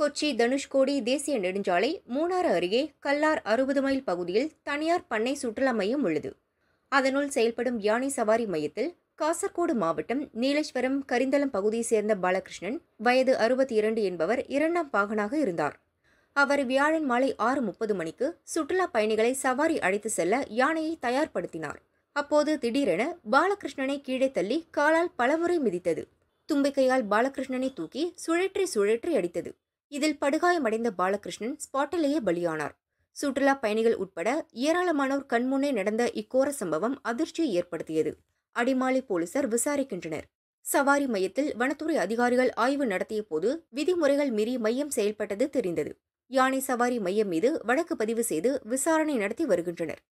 கொச்சி தனுஷ்கோடி தேசிய நெடுஞ்சாலை மூணாறு அருகே கல்லார் அறுபது மைல் பகுதியில் தனியார் பண்ணை சுற்றுலா மையம் உள்ளது அதனுள் செயல்படும் யானை சவாரி மையத்தில் காசர்கோடு மாவட்டம் நீலேஸ்வரம் கரிந்தளம் பகுதியை சேர்ந்த பாலகிருஷ்ணன் வயது அறுபத்தி இரண்டு என்பவர் இரண்டாம் பாகனாக இருந்தார் அவர் வியாழன் மாலை ஆறு முப்பது மணிக்கு சுற்றுலா பயணிகளை சவாரி அழைத்து செல்ல யானையை தயார்படுத்தினார் அப்போது திடீரென பாலகிருஷ்ணனை கீழே தள்ளி காலால் பலமுறை மிதித்தது தும்பிக்கையால் பாலகிருஷ்ணனை தூக்கி சுழற்றி சுழற்றி அடித்தது இதில் படுகாயமடைந்த பாலகிருஷ்ணன் ஸ்பாட்டிலேயே பலியானார் சுற்றுலா பயணிகள் உட்பட ஏராளமானோர் கண்முன்னே நடந்த இக்கோர சம்பவம் அதிர்ச்சியை ஏற்படுத்தியது அடிமாலை போலீசார் விசாரிக்கின்றனர் சவாரி மையத்தில் வனத்துறை அதிகாரிகள் ஆய்வு நடத்திய போது விதிமுறைகள் மீறி மையம் செயல்பட்டது தெரிந்தது யானை சவாரி மையம் மீது வழக்கு பதிவு செய்து விசாரணை நடத்தி வருகின்றனர்